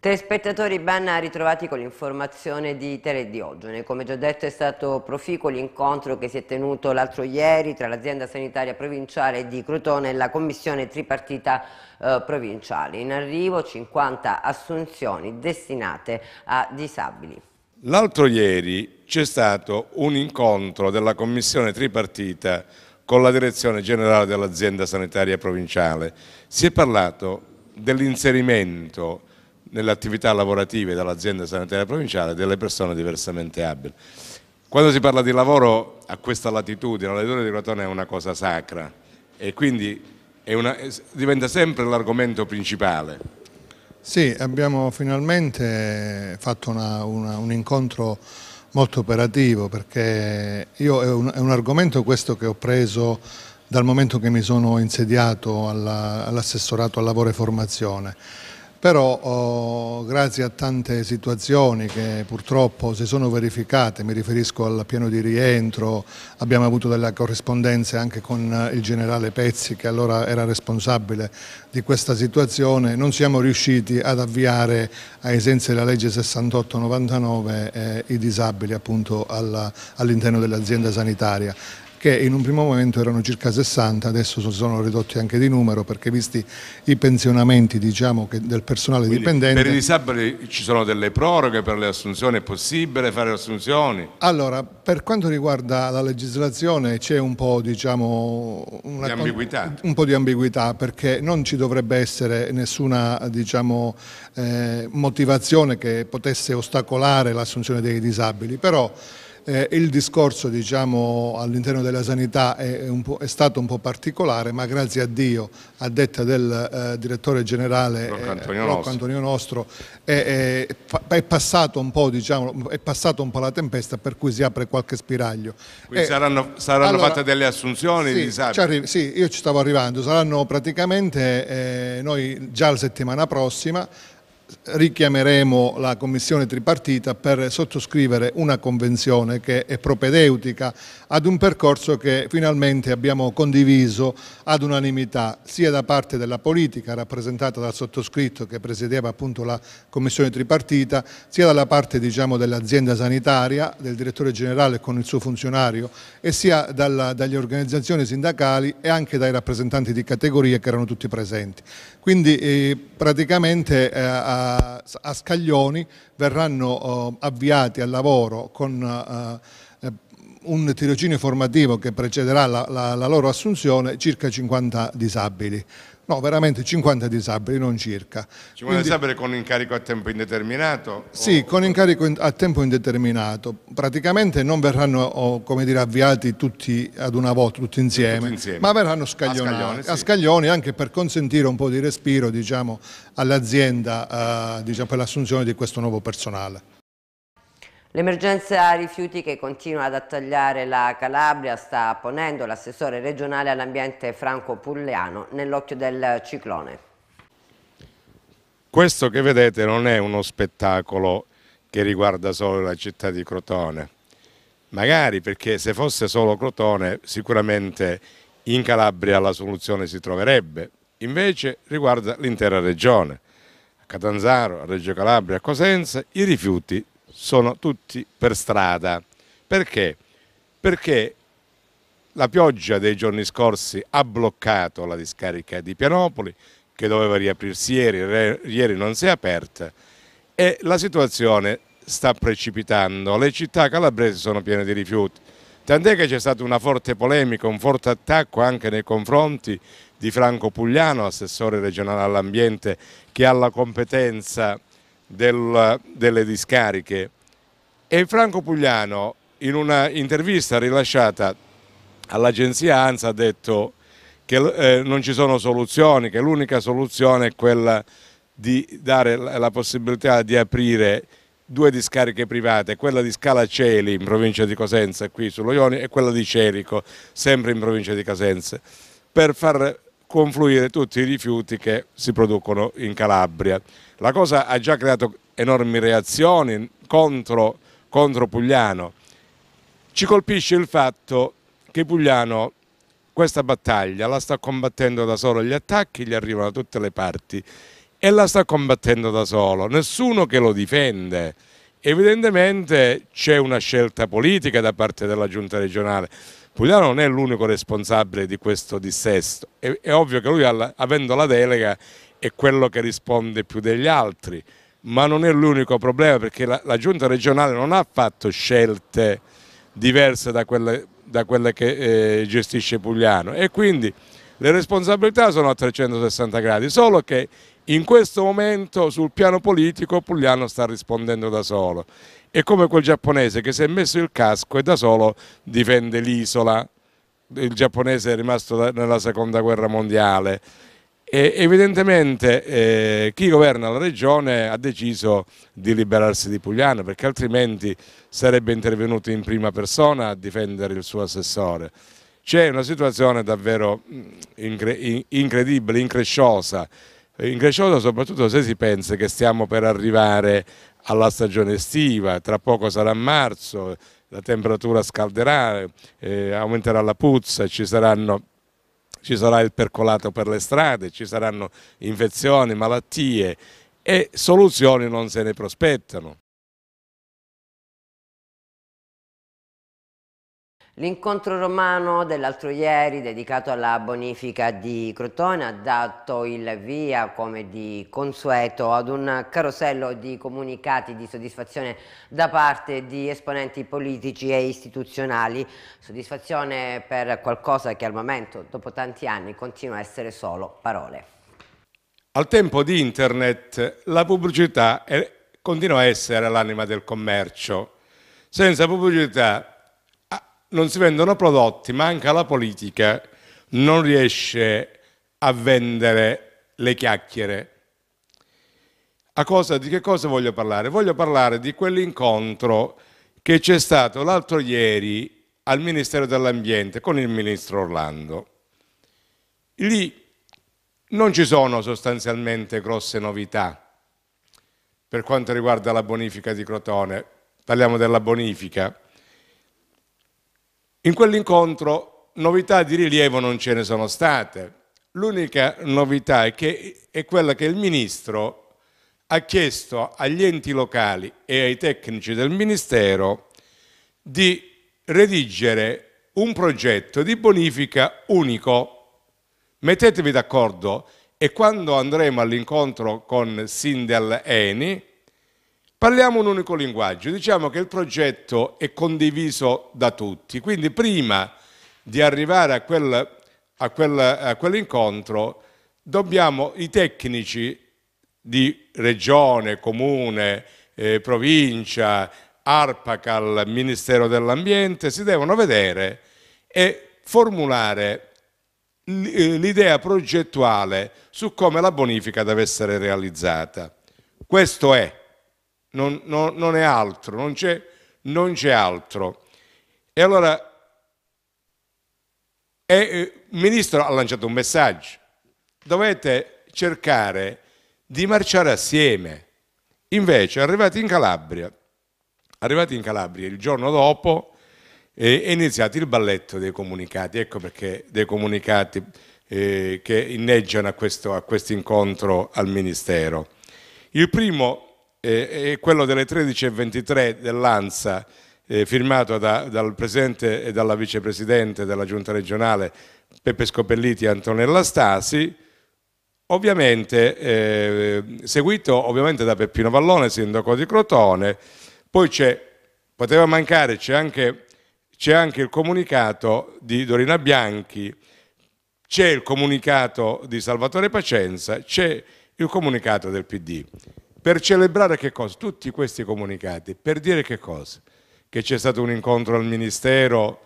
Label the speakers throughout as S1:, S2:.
S1: Telespettatori Banna ritrovati con l'informazione di Tele Diogene. Come già detto è stato proficuo l'incontro che si è tenuto l'altro ieri tra l'azienda sanitaria provinciale di Crotone e la commissione tripartita eh, provinciale. In arrivo 50 assunzioni destinate a disabili.
S2: L'altro ieri c'è stato un incontro della commissione tripartita con la direzione generale dell'azienda sanitaria provinciale. Si è parlato dell'inserimento nelle attività lavorative dell'azienda sanitaria provinciale delle persone diversamente abili. Quando si parla di lavoro a questa latitudine, la latitudine di Crotone è una cosa sacra e quindi una, diventa sempre l'argomento principale.
S3: Sì, abbiamo finalmente fatto una, una, un incontro molto operativo perché io, è, un, è un argomento questo che ho preso dal momento che mi sono insediato all'assessorato al lavoro e formazione però oh, grazie a tante situazioni che purtroppo si sono verificate, mi riferisco al piano di rientro, abbiamo avuto delle corrispondenze anche con eh, il generale Pezzi che allora era responsabile di questa situazione, non siamo riusciti ad avviare ai sensi della legge 68-99 eh, i disabili appunto all'interno all dell'azienda sanitaria che in un primo momento erano circa 60, adesso si sono ridotti anche di numero perché visti i pensionamenti diciamo, del personale Quindi dipendente. Per i
S2: disabili ci sono delle proroghe per le assunzioni, è possibile fare assunzioni?
S3: Allora, per quanto riguarda la legislazione c'è un po' diciamo, una, di ambiguità. un po' di ambiguità perché non ci dovrebbe essere nessuna diciamo, eh, motivazione che potesse ostacolare l'assunzione dei disabili, però eh, il discorso diciamo, all'interno della sanità è, è, stato un po' particolare, ma grazie a Dio, a detta del eh, direttore generale Rocco eh, Antonio, Rocco Nostro, è, è, passato diciamo, è, passato un po', la tempesta per cui si apre qualche spiraglio. Quindi eh, saranno,
S2: saranno allora, fatte delle assunzioni sì, di disabili?
S3: Sì, io ci stavo arrivando, saranno praticamente eh, noi già la settimana prossima richiameremo la commissione tripartita per sottoscrivere una convenzione che è propedeutica ad un percorso che finalmente abbiamo condiviso ad unanimità sia da parte della politica rappresentata dal sottoscritto che presiedeva appunto la commissione tripartita sia dalla parte diciamo, dell'azienda sanitaria, del direttore generale con il suo funzionario e sia dalla, dalle organizzazioni sindacali e anche dai rappresentanti di categoria che erano tutti presenti. Quindi eh, praticamente eh, a, Scaglioni verranno oh, avviati al lavoro con eh, eh, un tirocinio formativo che precederà la, la, la loro assunzione circa 50 disabili. No, veramente 50 disabili, non circa. 50 Quindi, disabili
S2: con incarico a tempo indeterminato?
S3: Sì, o... con incarico a tempo indeterminato. Praticamente non verranno, come dire, avviati tutti ad una volta, tutti insieme, tutti insieme. ma verranno scaglionati. A scaglioni, sì. a scaglioni, anche per consentire un po' di respiro diciamo, all'azienda eh, diciamo, per l'assunzione di questo nuovo personale.
S1: L'emergenza rifiuti che continua ad attagliare la Calabria sta ponendo l'assessore regionale all'ambiente Franco Pulleano nell'occhio del ciclone.
S2: Questo che vedete non è uno spettacolo che riguarda solo la città di Crotone, magari perché se fosse solo Crotone sicuramente in Calabria la soluzione si troverebbe, invece riguarda l'intera regione. A Catanzaro, a Reggio Calabria, a Cosenza i rifiuti sono tutti per strada. Perché? Perché la pioggia dei giorni scorsi ha bloccato la discarica di Pianopoli, che doveva riaprirsi ieri, ieri non si è aperta, e la situazione sta precipitando. Le città calabresi sono piene di rifiuti, tant'è che c'è stata una forte polemica, un forte attacco anche nei confronti di Franco Pugliano, assessore regionale all'ambiente, che ha la competenza del, delle discariche e Franco Pugliano in una intervista rilasciata all'agenzia ANSA ha detto che eh, non ci sono soluzioni, che l'unica soluzione è quella di dare la possibilità di aprire due discariche private, quella di Scala Celi in provincia di Cosenza qui sullo Ioni e quella di Cerico sempre in provincia di Cosenza per far confluire tutti i rifiuti che si producono in Calabria. La cosa ha già creato enormi reazioni contro, contro Pugliano. Ci colpisce il fatto che Pugliano questa battaglia la sta combattendo da solo, gli attacchi gli arrivano da tutte le parti e la sta combattendo da solo, nessuno che lo difende. Evidentemente c'è una scelta politica da parte della giunta regionale. Pugliano non è l'unico responsabile di questo dissesto, è, è ovvio che lui avendo la delega è quello che risponde più degli altri, ma non è l'unico problema perché la, la giunta regionale non ha fatto scelte diverse da quelle, da quelle che eh, gestisce Pugliano e quindi le responsabilità sono a 360 gradi, solo che in questo momento sul piano politico Pugliano sta rispondendo da solo. È come quel giapponese che si è messo il casco e da solo difende l'isola. Il giapponese è rimasto nella seconda guerra mondiale. E evidentemente eh, chi governa la regione ha deciso di liberarsi di Pugliano perché altrimenti sarebbe intervenuto in prima persona a difendere il suo assessore. C'è una situazione davvero mm, incre incredibile, incresciosa, incresciosa soprattutto se si pensa che stiamo per arrivare alla stagione estiva, tra poco sarà marzo, la temperatura scalderà, eh, aumenterà la puzza, ci saranno ci sarà il percolato per le strade, ci saranno infezioni, malattie e soluzioni non se ne prospettano.
S1: L'incontro romano dell'altro ieri dedicato alla bonifica di Crotone ha dato il via, come di consueto, ad un carosello di comunicati di soddisfazione da parte di esponenti politici e istituzionali, soddisfazione per qualcosa che al momento, dopo tanti anni, continua a essere solo parole.
S2: Al tempo di internet la pubblicità è, continua a essere l'anima del commercio. Senza pubblicità non si vendono prodotti, ma anche la politica non riesce a vendere le chiacchiere. Cosa, di che cosa voglio parlare? Voglio parlare di quell'incontro che c'è stato l'altro ieri al Ministero dell'Ambiente con il Ministro Orlando. Lì non ci sono sostanzialmente grosse novità per quanto riguarda la bonifica di Crotone. Parliamo della bonifica in quell'incontro novità di rilievo non ce ne sono state. L'unica novità è, che, è quella che il Ministro ha chiesto agli enti locali e ai tecnici del Ministero di redigere un progetto di bonifica unico. Mettetevi d'accordo e quando andremo all'incontro con Sindel Eni Parliamo un unico linguaggio, diciamo che il progetto è condiviso da tutti, quindi prima di arrivare a, quel, a, quel, a quell'incontro dobbiamo, i tecnici di regione, comune, eh, provincia, ARPACAL, Ministero dell'Ambiente, si devono vedere e formulare eh, l'idea progettuale su come la bonifica deve essere realizzata. Questo è non, non, non è altro, non c'è, non c'è altro. E allora e, il ministro ha lanciato un messaggio, dovete cercare di marciare assieme. Invece arrivati in Calabria, arrivati in Calabria il giorno dopo è iniziato il balletto dei comunicati, ecco perché dei comunicati eh, che inneggiano a questo, a questo incontro al Ministero. Il primo e eh, quello delle 13.23 dell'ANSA eh, firmato da, dal Presidente e dalla Vicepresidente della Giunta regionale Peppe Scopelliti e Antonella Stasi, ovviamente eh, seguito ovviamente da Peppino Vallone, sindaco di Crotone, poi c'è, poteva mancare, c'è anche, anche, il comunicato di Dorina Bianchi, c'è il comunicato di Salvatore Pacenza, c'è il comunicato del PD. Per celebrare che cosa? Tutti questi comunicati, per dire che cosa? Che c'è stato un incontro al Ministero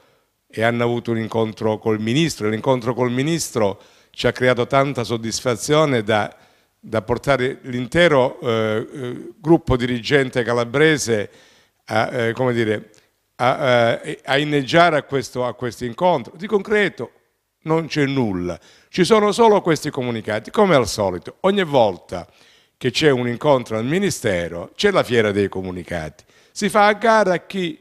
S2: e hanno avuto un incontro col Ministro, e l'incontro col Ministro ci ha creato tanta soddisfazione da, da portare l'intero eh, eh gruppo dirigente calabrese a, eh, come dire, a, eh, a, inneggiare a questo, a questo incontro. Di concreto non c'è nulla, ci sono solo questi comunicati, come al solito, ogni volta che c'è un incontro al Ministero, c'è la fiera dei comunicati. Si fa a gara chi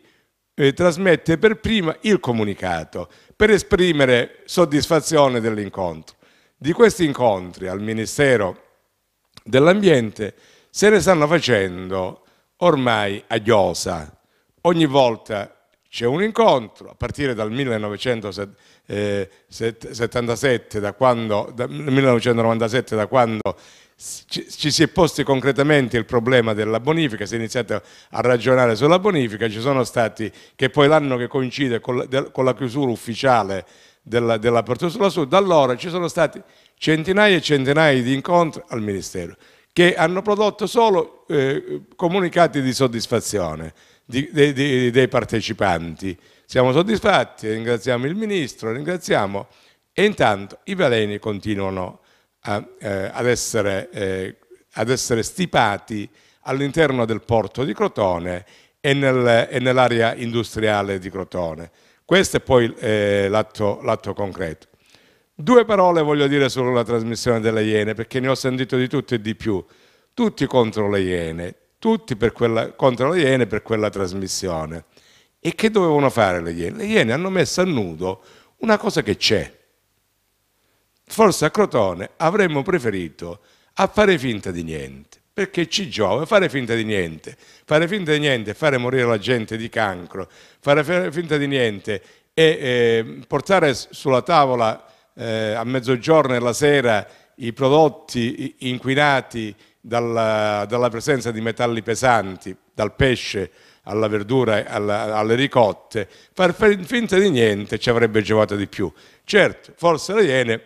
S2: eh, trasmette per prima il comunicato per esprimere soddisfazione dell'incontro. Di questi incontri al Ministero dell'Ambiente se ne stanno facendo ormai a Giosa. Ogni volta c'è un incontro, a partire dal 1977, eh, da quando, dal 1997, da quando ci, ci si è posti concretamente il problema della bonifica, si è iniziato a ragionare sulla bonifica, ci sono stati che poi l'anno che coincide con la, con la chiusura ufficiale della, Porta sulla Sud, da allora ci sono stati centinaia e centinaia di incontri al Ministero che hanno prodotto solo eh, comunicati di soddisfazione di, di, di, dei partecipanti. Siamo soddisfatti, ringraziamo il Ministro, ringraziamo e intanto i veleni continuano a, eh, ad, essere, eh, ad, essere, stipati all'interno del porto di Crotone e, nel, e nell'area industriale di Crotone. Questo è poi eh, l'atto concreto. Due parole voglio dire sulla trasmissione delle Iene, perché ne ho sentito di tutto e di più. Tutti contro le Iene, tutti quella, contro le Iene per quella trasmissione. E che dovevano fare le Iene? Le Iene hanno messo a nudo una cosa che c'è, forse a Crotone avremmo preferito a fare finta di niente, perché ci giova fare finta di niente, fare finta di niente, fare morire la gente di cancro, fare finta di niente e eh, portare sulla tavola eh, a mezzogiorno e la sera i prodotti inquinati dalla, dalla, presenza di metalli pesanti, dal pesce alla verdura, alla, alle ricotte, far finta di niente ci avrebbe giovato di più. Certo, forse le Iene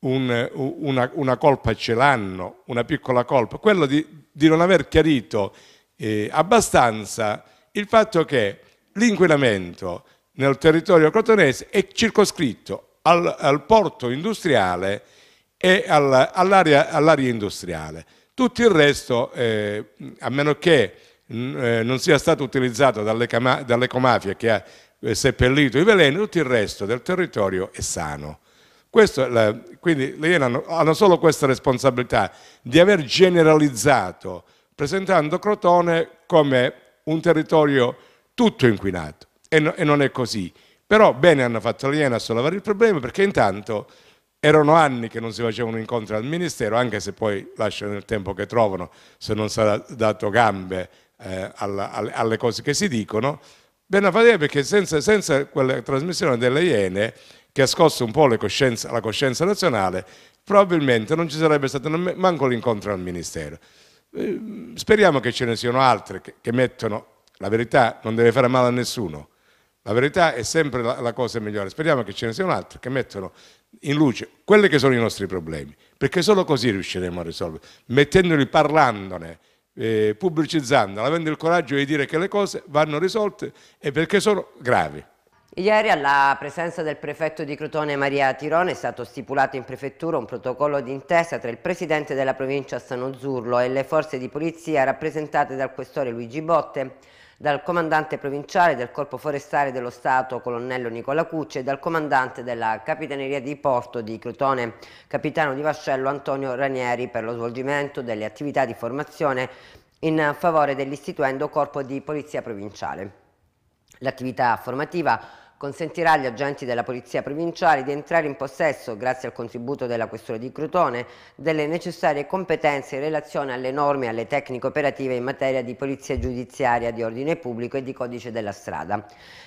S2: un, una, una, colpa ce l'hanno, una piccola colpa, quello di, di non aver chiarito eh, abbastanza il fatto che l'inquinamento nel territorio crotonese è circoscritto al, al porto industriale e al, all'area, all industriale. Tutto il resto, eh, a meno che mh, eh, non sia stato utilizzato dall'ecomafia dalle che ha eh, seppellito i veleni, tutto il resto del territorio è sano. La, quindi le Iene hanno, solo questa responsabilità di aver generalizzato, presentando Crotone come un territorio tutto inquinato e, no, e non è così. Però bene hanno fatto le Iene a sollevare il problema perché intanto erano anni che non si facevano incontri al Ministero, anche se poi lasciano il tempo che trovano, se non sarà dato gambe eh, alla, alle, alle, cose che si dicono. Bene a fare perché senza, senza quella trasmissione delle Iene che ha scosso un po' coscienza, la coscienza nazionale, probabilmente non ci sarebbe stato manco l'incontro al Ministero. Eh, speriamo che ce ne siano altre che, che, mettono, la verità non deve fare male a nessuno, la verità è sempre la, la cosa migliore, speriamo che ce ne siano altre che mettono in luce quelli che sono i nostri problemi, perché solo così riusciremo a risolverli, mettendoli, parlandone, eh, pubblicizzandoli, avendo il coraggio di dire che le cose vanno risolte e perché sono gravi.
S1: Ieri alla presenza del prefetto di Crotone Maria Tirone è stato stipulato in prefettura un protocollo d'intesa tra il presidente della provincia Sanozzurlo e le forze di polizia rappresentate dal questore Luigi Botte, dal comandante provinciale del Corpo Forestale dello Stato colonnello Nicola Cucci e dal comandante della Capitaneria di Porto di Crotone, capitano di vascello Antonio Ranieri per lo svolgimento delle attività di formazione in favore dell'istituendo Corpo di Polizia Provinciale. L'attività formativa consentirà agli agenti della Polizia Provinciale di entrare in possesso, grazie al contributo della Questura di Crotone, delle necessarie competenze in relazione alle norme e alle tecniche operative in materia di polizia giudiziaria, di ordine pubblico e di codice della strada.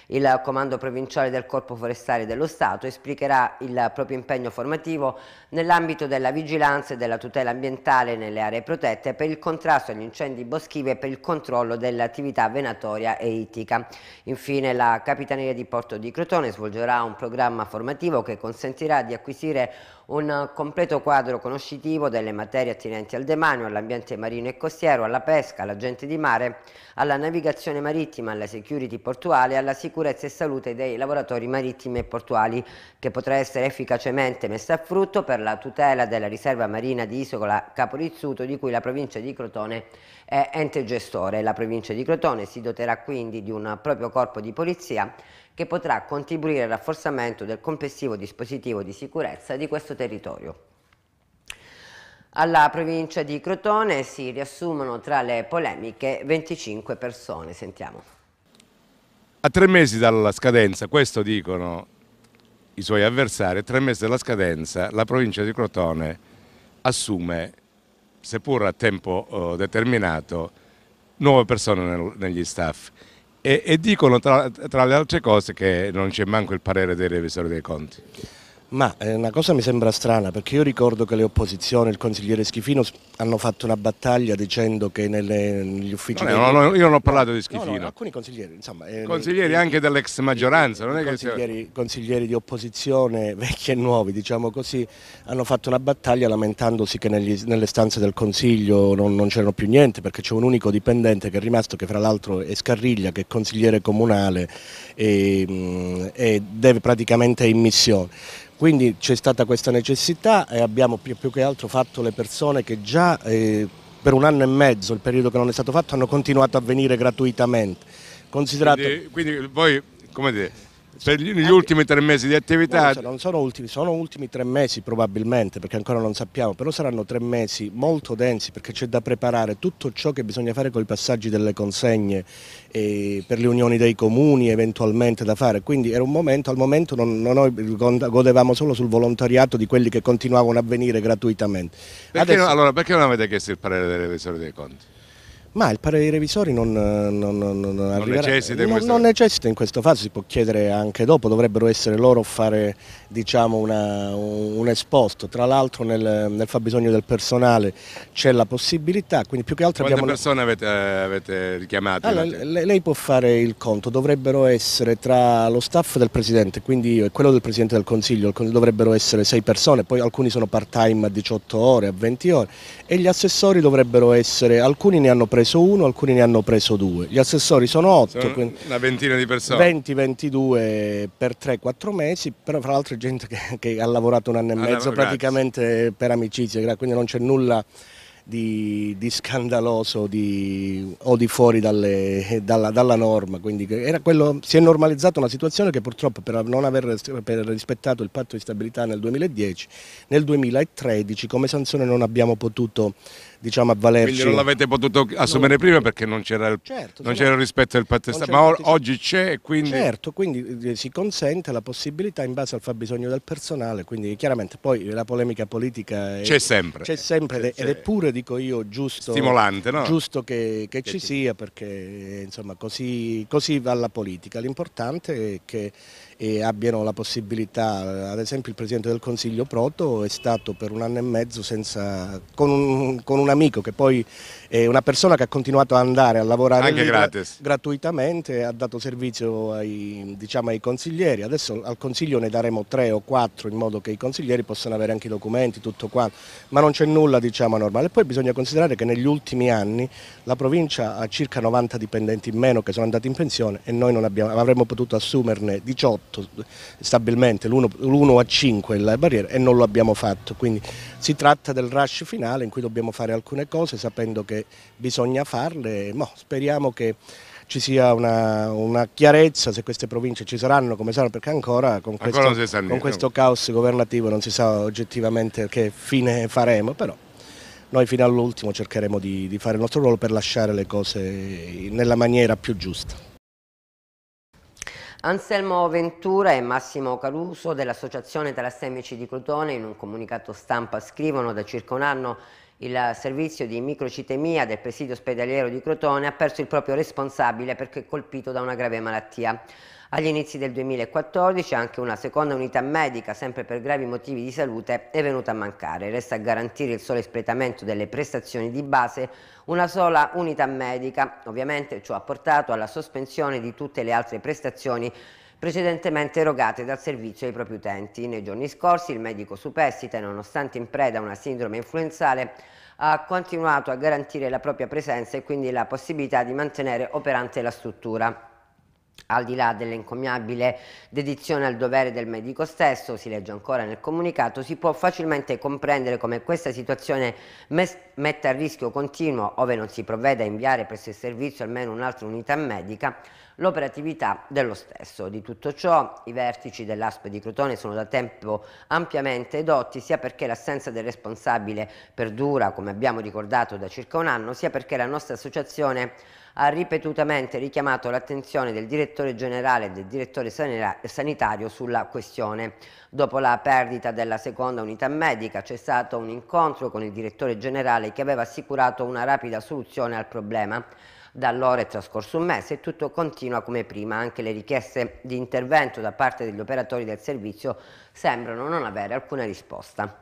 S1: Il Comando Provinciale del Corpo Forestale dello Stato esplicherà il proprio impegno formativo nell'ambito della vigilanza e della tutela ambientale nelle aree protette per il contrasto agli incendi boschivi e per il controllo dell'attività venatoria e ittica. Infine la Capitaneria di Porto di Crotone svolgerà un programma formativo che consentirà di acquisire un completo quadro conoscitivo delle materie attinenti al demanio, all'ambiente marino e costiero, alla pesca, alla gente di mare, alla navigazione marittima, alla security portuale, alla sicurezza e salute dei lavoratori marittimi e portuali, che potrà essere efficacemente messa a frutto per la tutela della riserva marina di Isola Caporizzuto, di cui la provincia di Crotone è ente gestore. La provincia di Crotone si doterà quindi di un proprio corpo di polizia che potrà contribuire al rafforzamento del complessivo dispositivo di sicurezza di questo territorio. Alla provincia di Crotone si riassumono tra le polemiche 25 persone. Sentiamo.
S2: A tre mesi dalla scadenza, questo dicono i suoi avversari, a tre mesi dalla scadenza la provincia di Crotone assume, seppur a tempo eh, determinato, nuove persone negli staff e, e dicono tra, tra le altre cose che non c'è manco il parere del revisore dei conti.
S4: Ma eh, una cosa mi sembra strana perché io ricordo che le opposizioni, il consigliere Schifino hanno fatto una battaglia dicendo che nelle, negli uffici... No, dei... no, io non ho parlato di Schifino. No, alcuni consiglieri, insomma... Eh, consiglieri eh, anche dell'ex maggioranza, non è consiglieri, che... Sia... Consiglieri di opposizione vecchi e nuovi, diciamo così, hanno fatto una battaglia lamentandosi che negli, nelle stanze del Consiglio non, non c'erano più niente perché c'è un unico dipendente che è rimasto, che fra l'altro è Scarriglia, che è consigliere comunale e, mm, e deve praticamente in missione. Quindi c'è stata questa necessità e abbiamo più, più, che altro fatto le persone che già eh, per un anno e mezzo, il periodo che non è stato fatto, hanno continuato a venire gratuitamente. Considerato...
S2: Quindi, quindi voi, come dire, per gli ultimi tre mesi di attività? No,
S4: non sono ultimi, sono ultimi tre mesi probabilmente perché ancora non sappiamo, però saranno tre mesi molto densi perché c'è da preparare tutto ciò che bisogna fare con i passaggi delle consegne eh, per le unioni dei comuni eventualmente da fare, quindi era un momento, al momento non, non noi godevamo solo sul volontariato di quelli che continuavano a venire gratuitamente.
S2: Perché, Adesso... no, allora, perché non avete chiesto il parere delle dell'evisore dei conti?
S4: Ma il parere dei revisori non, non, non, non arriverà, necessita, in questa... necessita, in questa... fase, si può chiedere anche dopo, dovrebbero essere loro a fare diciamo, una, un esposto. Tra l'altro nel, nel, fabbisogno del personale c'è la possibilità, quindi più che altro Quante abbiamo...
S2: persone avete, eh, avete richiamato? Allora,
S4: lei, lei può fare il conto, dovrebbero essere tra lo staff del Presidente, quindi io e quello del Presidente del Consiglio, dovrebbero essere sei persone, poi alcuni sono part time a 18 ore, a 20 ore e gli assessori dovrebbero essere, alcuni ne hanno preso uno, alcuni ne hanno preso due, gli assessori sono otto, sono una ventina di persone, 20-22 per 3-4 mesi, però fra l'altro gente che, che, ha lavorato un anno e mezzo ah, praticamente per amicizia, quindi non c'è nulla di, di scandaloso di, o di fuori dalle, dalla, dalla, norma. Quindi quello, si è normalizzata una situazione che purtroppo per non aver per rispettato il patto di stabilità nel 2010, nel 2013 come sanzione non abbiamo potuto diciamo, avvalerci. Quindi non l'avete
S2: potuto assumere non... prima perché non c'era il, certo, non c'era il rispetto del patto ma or,
S4: oggi c'è e quindi... Certo, quindi eh, si consente la possibilità in base al fabbisogno del personale, quindi chiaramente poi la polemica politica c'è sempre, c'è sempre ed è pure, dico io, giusto, Stimolante, no? giusto che, che ci sia perché insomma, così, così va la politica. L'importante è che e abbiano la possibilità, ad esempio il Presidente del Consiglio Proto è stato per un anno e mezzo senza, con, un, con un amico che poi è una persona che ha continuato ad andare a lavorare Anche gratis. gratuitamente, ha dato servizio ai, diciamo, ai consiglieri, adesso al consiglio ne daremo tre o quattro in modo che i consiglieri possano avere anche i documenti, tutto quanto, ma non c'è nulla diciamo, normale. Poi bisogna considerare che negli ultimi anni la provincia ha circa 90 dipendenti in meno che sono andati in pensione e noi non abbiamo, avremmo potuto assumerne 18 stabilmente, l'1 a 5 la barriera e non lo abbiamo fatto, quindi si tratta del rush finale in cui dobbiamo fare alcune cose sapendo che bisogna farle, no, speriamo che ci sia una, una, chiarezza se queste province ci saranno, come saranno, perché ancora con questo, ancora con questo caos governativo non si sa oggettivamente che fine faremo, però noi fino all'ultimo cercheremo di, di fare il nostro ruolo per lasciare le cose nella maniera più giusta.
S1: Anselmo Ventura e Massimo Caruso dell'Associazione Talassemici di Crotone in un comunicato stampa scrivono da circa un anno il servizio di microcitemia del presidio ospedaliero di Crotone ha perso il proprio responsabile perché colpito da una grave malattia. Agli inizi del 2014 anche una seconda unità medica, sempre per gravi motivi di salute, è venuta a mancare. Resta a garantire il solo espletamento delle prestazioni di base una sola unità medica. Ovviamente ciò ha portato alla sospensione di tutte le altre prestazioni precedentemente erogate dal servizio ai propri utenti. Nei giorni scorsi il medico superstite, nonostante in preda a una sindrome influenzale, ha continuato a garantire la propria presenza e quindi la possibilità di mantenere operante la struttura. Al di là dell'encomiabile dedizione al dovere del medico stesso, si legge ancora nel comunicato, si può facilmente comprendere come questa situazione metta a rischio continuo, ove non si provveda a inviare presso il servizio almeno un'altra unità medica, l'operatività dello stesso. Di tutto ciò i vertici dell'ASP di Crotone sono da tempo ampiamente edotti, sia perché l'assenza del responsabile perdura, come abbiamo ricordato, da circa un anno, sia perché la nostra associazione ha ripetutamente richiamato l'attenzione del direttore generale e del direttore sanitario sulla questione. Dopo la perdita della seconda unità medica c'è stato un incontro con il direttore generale che aveva assicurato una rapida soluzione al problema. Da allora è trascorso un mese e tutto continua come prima, anche le richieste di intervento da parte degli operatori del servizio sembrano non avere alcuna risposta.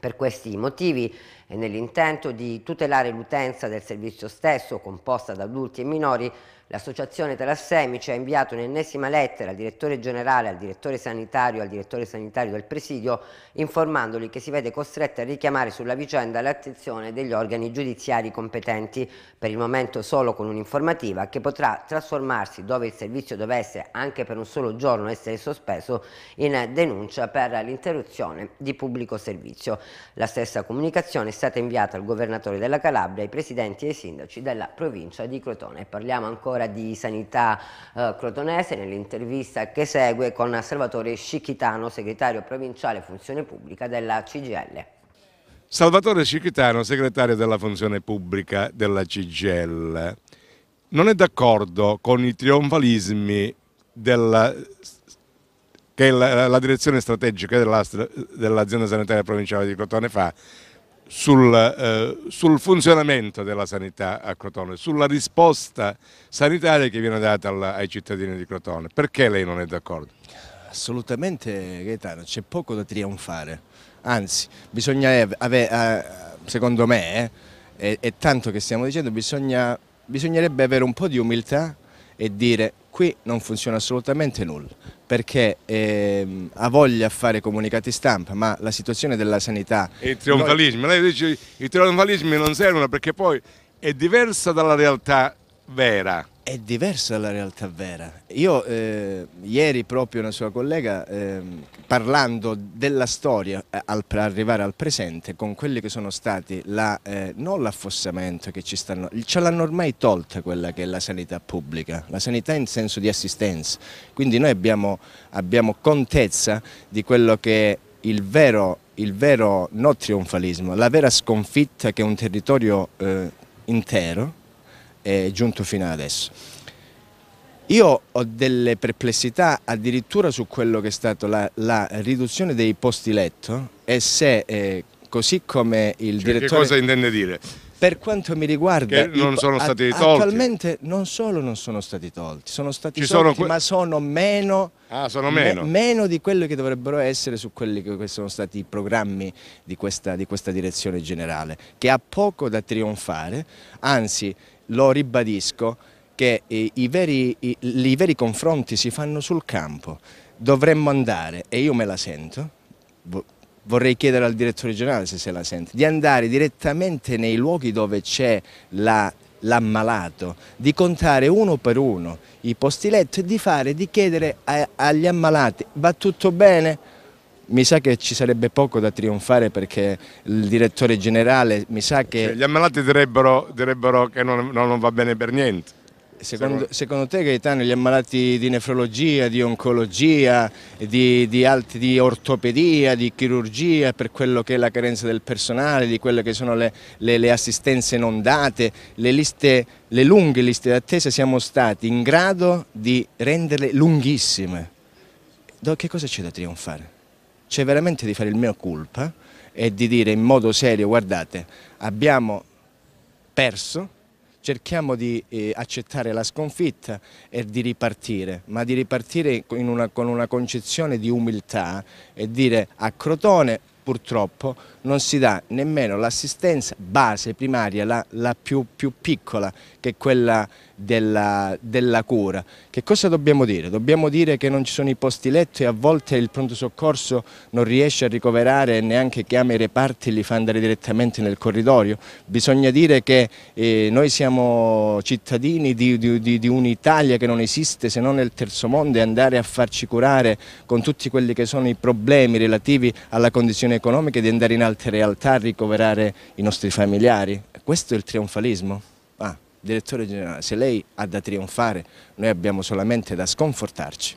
S1: Per questi motivi e nell'intento di tutelare l'utenza del servizio stesso, composta da adulti e minori, L'associazione Talassemi ci ha inviato un'ennesima lettera al direttore generale, al direttore sanitario e al direttore sanitario del presidio informandoli che si vede costretta a richiamare sulla vicenda l'attenzione degli organi giudiziari competenti, per il momento solo con un'informativa che potrà trasformarsi, dove il servizio dovesse anche per un solo giorno essere sospeso, in denuncia per l'interruzione di pubblico servizio. La stessa comunicazione è stata inviata al governatore della Calabria, ai presidenti e ai sindaci della provincia di Crotone. Parliamo ancora Ora di Sanità eh, Crotonese nell'intervista che segue con Salvatore Scicchitano, segretario provinciale funzione pubblica della CGL.
S2: Salvatore Scicchitano, segretario della funzione pubblica della CGL, non è d'accordo con i trionfalismi della che la, la, direzione strategica dell'azienda dell sanitaria provinciale di Crotone fa sul, eh, sul, funzionamento della sanità a Crotone, sulla risposta sanitaria che viene data alla, ai cittadini di Crotone.
S5: Perché lei non è d'accordo? Assolutamente Gaetano, c'è poco da trionfare, anzi bisogna avere, eh, secondo me, eh, è, tanto che stiamo dicendo, bisogna, bisognerebbe avere un po' di umiltà e dire qui non funziona assolutamente nulla, perché eh, ha voglia a fare comunicati stampa, ma la situazione della sanità... E i trionfalismi,
S2: lei dice che i trionfalismi non servono perché poi
S5: è diversa dalla realtà vera è diversa dalla realtà vera. Io eh, ieri proprio una sua collega eh, parlando della storia eh, al, per arrivare al presente con quelli che sono stati la, eh, non l'affossamento che ci stanno, ce l'hanno ormai tolta quella che è la sanità pubblica, la sanità in senso di assistenza, quindi noi abbiamo, abbiamo contezza di quello che è il vero, il vero non trionfalismo, la vera sconfitta che un territorio eh, intero è giunto fino ad adesso. Io ho delle perplessità addirittura su quello che è stata la, la riduzione dei posti letto e se eh, così come il cioè, direttore... Che cosa
S2: intende dire?
S5: Per quanto mi riguarda, che non sono stati tolti. attualmente non solo non sono stati tolti, sono stati Ci tolti, sono ma sono meno, ah,
S2: sono meno. Me
S5: meno di quelli che dovrebbero essere su quelli che sono stati i programmi di questa, di questa direzione generale, che ha poco da trionfare, anzi lo ribadisco, che eh, i veri, i, i veri confronti si fanno sul campo, dovremmo andare, e io me la sento, vorrei chiedere al direttore generale se se la sente, di andare direttamente nei luoghi dove c'è l'ammalato, la, di contare uno per uno i posti letto e di fare, di chiedere a, agli ammalati va tutto bene? mi sa che ci sarebbe poco da trionfare perché il direttore generale mi sa cioè, che... Cioè, gli ammalati direbbero,
S2: direbbero che non, non
S5: va bene per niente. Secondo, secondo, te Gaetano gli ammalati di nefrologia, di oncologia, di, di, alti, di, ortopedia, di chirurgia per quello che è la carenza del personale, di quelle che sono le, le, le assistenze non date, le, liste, le lunghe liste d'attesa siamo stati in grado di renderle lunghissime. Che cosa c'è da trionfare? cioè veramente di fare il mea colpa e di dire in modo serio guardate abbiamo perso cerchiamo di eh, accettare la sconfitta e di ripartire, ma di ripartire una, con una concezione di umiltà e dire a Crotone purtroppo non si dà nemmeno l'assistenza base primaria, la, la più, più, piccola, che è quella della, della, cura. Che cosa dobbiamo dire? Dobbiamo dire che non ci sono i posti letto e a volte il pronto soccorso non riesce a ricoverare neanche chiama i reparti e li fa andare direttamente nel corridoio. Bisogna dire che eh, noi siamo cittadini di, di, di, di un'Italia che non esiste se non nel terzo mondo e andare a farci curare con tutti quelli che sono i problemi relativi alla condizione economica di andare in alto altre realtà a ricoverare i nostri familiari. Questo è il trionfalismo? Ah, direttore generale, se lei ha da trionfare, noi abbiamo solamente da sconfortarci.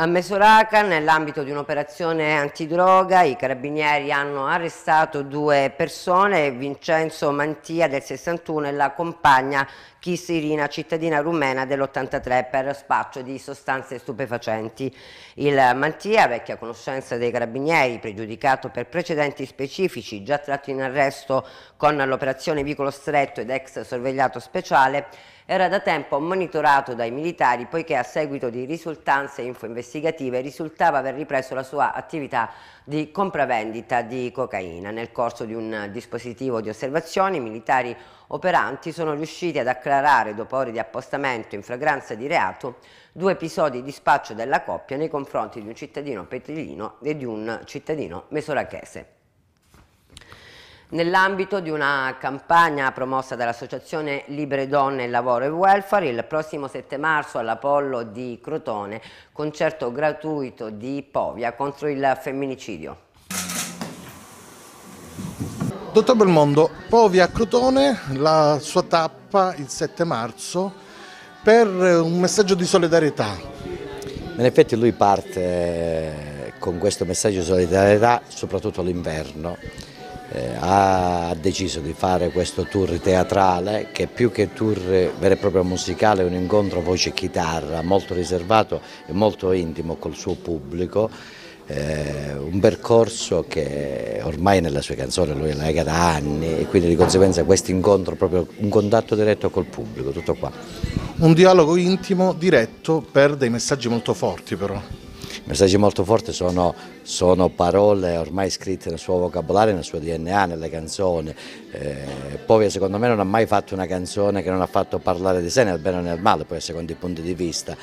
S1: A Mesoraca, nell'ambito di un'operazione antidroga, i carabinieri hanno arrestato due persone, Vincenzo Mantia del 61 e la compagna Chis cittadina rumena dell'83 per spaccio di sostanze stupefacenti. Il Mantia, vecchia conoscenza dei carabinieri, pregiudicato per precedenti specifici, già tratto in arresto con l'operazione Vicolo Stretto ed ex sorvegliato speciale, era da tempo monitorato dai militari poiché a seguito di risultanze infoinvestigative risultava aver ripreso la sua attività di compravendita di cocaina. Nel corso di un dispositivo di osservazione i militari operanti sono riusciti ad acclarare dopo ore di appostamento in fragranza di reato due episodi di spaccio della coppia nei confronti di un cittadino petrilino e di un cittadino mesorachese. Nell'ambito di una campagna promossa dall'Associazione Libre Donne Lavoro e Welfare, il prossimo 7 marzo all'Apollo di Crotone, concerto gratuito di Povia contro il femminicidio.
S3: Dottor Belmondo, Povia a Crotone, la sua tappa il 7 marzo per un messaggio di solidarietà.
S6: In effetti lui parte eh, con questo messaggio di solidarietà soprattutto l'inverno eh, ha deciso di fare questo tour teatrale che più che tour vero e proprio musicale è un incontro voce chitarra molto riservato e molto intimo col suo pubblico eh, un percorso che ormai nella sua canzone lui lega da anni e quindi di conseguenza questo incontro proprio un contatto diretto col pubblico, tutto qua. Un dialogo intimo, diretto, per dei messaggi molto forti però messaggi molto forti sono, sono, parole ormai scritte nel suo vocabolario, nel suo DNA, nelle canzoni. Eh, Povia secondo me non ha mai fatto una canzone che non ha fatto parlare di sé nel bene o nel male, poi secondo i punti di vista.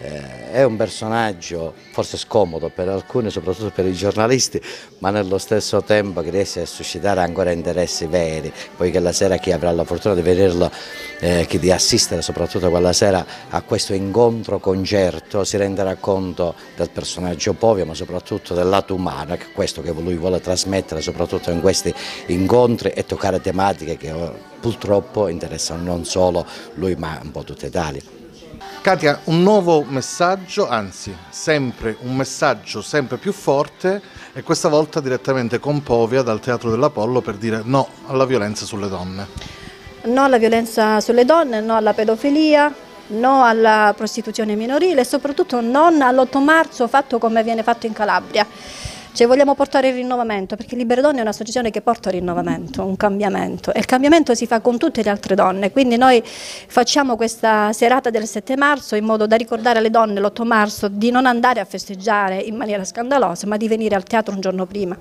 S6: Eh, è un personaggio forse scomodo per alcuni, soprattutto per i giornalisti, ma nello stesso tempo che riesce a suscitare ancora interessi veri, poiché la sera chi avrà la fortuna di vederlo, eh, di assistere soprattutto quella sera a questo incontro concerto, si renderà conto del personaggio Povia, ma soprattutto del lato umano, che è questo che lui vuole trasmettere soprattutto in questi incontri e toccare tematiche che oh, purtroppo interessano non solo lui ma un po' tutta Italia.
S3: Katia, un nuovo messaggio, anzi sempre un messaggio sempre più forte e questa volta direttamente con Povia dal Teatro dell'Apollo per dire no alla violenza sulle donne.
S1: No alla violenza sulle donne, no alla pedofilia, no alla prostituzione minorile e soprattutto non all'8 marzo fatto come viene fatto in Calabria. Cioè vogliamo portare il rinnovamento, perché Libere Donne è un'associazione che porta il rinnovamento, un cambiamento e il cambiamento si fa con tutte le altre donne, quindi noi facciamo questa serata del 7 marzo in modo da ricordare alle donne l'8 marzo di non andare a festeggiare in maniera scandalosa, ma di venire al teatro un giorno prima.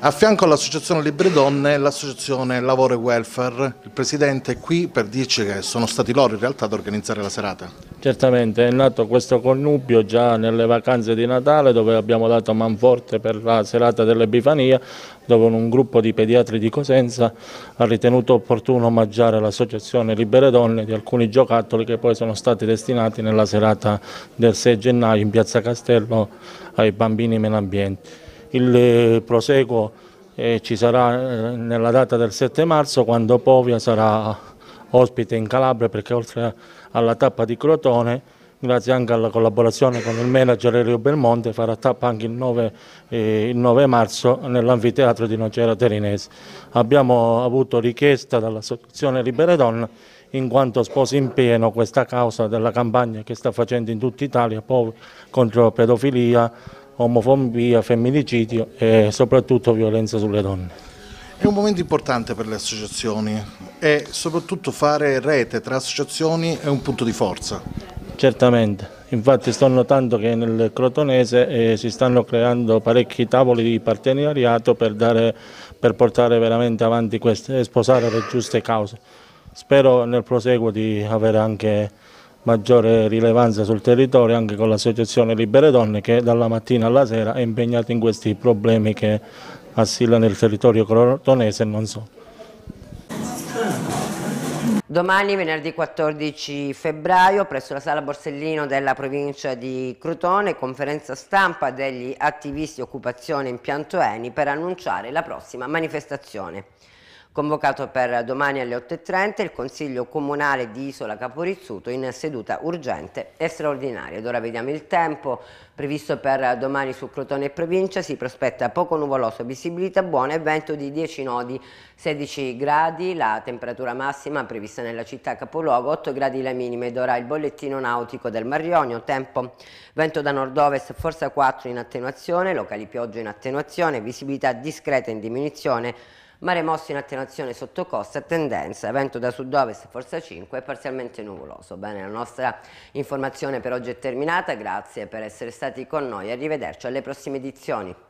S3: A fianco all'Associazione Libre Donne e l'Associazione Lavoro e Welfare. Il Presidente è qui per dirci che sono stati loro in realtà ad organizzare la serata. Certamente, è
S7: nato questo connubio già nelle vacanze di Natale dove abbiamo dato manforte per la serata dell'Epifania dove un gruppo di pediatri di Cosenza ha ritenuto opportuno omaggiare l'Associazione Libere Donne di alcuni giocattoli che poi sono stati destinati nella serata del 6 gennaio in Piazza Castello ai bambini meno ambienti il eh, proseguo eh, ci sarà eh, nella data del 7 marzo quando Povia sarà ospite in Calabria perché oltre alla tappa di Crotone grazie anche alla collaborazione con il manager Elio Belmonte, farà tappa anche il 9, eh, il 9 marzo nell'anfiteatro di Nocera Terinese. Abbiamo avuto richiesta dall'Associazione Libere Donne in quanto sposi in pieno questa causa della campagna che sta facendo in tutta Italia contro la pedofilia, omofobia, femminicidio e soprattutto violenza sulle donne.
S3: È un momento importante per le associazioni e soprattutto fare rete tra associazioni è un punto di forza.
S7: Certamente, infatti sto notando che nel Crotonese eh, si stanno creando parecchi tavoli di partenariato per, dare, per portare veramente avanti queste e sposare le giuste cause. Spero nel proseguo di avere anche maggiore rilevanza sul territorio anche con l'associazione Libere Donne che dalla mattina alla sera è impegnata in questi problemi che assillano il territorio crotonese e non so.
S1: Domani, venerdì 14 febbraio, presso la Sala Borsellino della provincia di Crotone, conferenza stampa degli attivisti Occupazione Impianto Eni per annunciare la prossima manifestazione convocato per domani alle 8.30 il Consiglio Comunale di Isola Caporizzuto in seduta urgente e straordinaria. Ed ora vediamo il tempo previsto per domani su Crotone e provincia, si prospetta poco nuvoloso, visibilità buona e vento di 10 nodi, 16 gradi la temperatura massima prevista nella città capoluogo, 8 gradi la minima ed ora il bollettino nautico del Marionio, tempo vento da nord-ovest forza 4 in attenuazione, locali piogge in attenuazione, visibilità discreta in diminuzione, mare mosso in attenuazione sotto costa, tendenza, vento da sud-ovest, forza 5 e parzialmente nuvoloso. Bene, la nostra informazione per oggi è terminata, grazie per essere stati con noi, arrivederci alle prossime edizioni.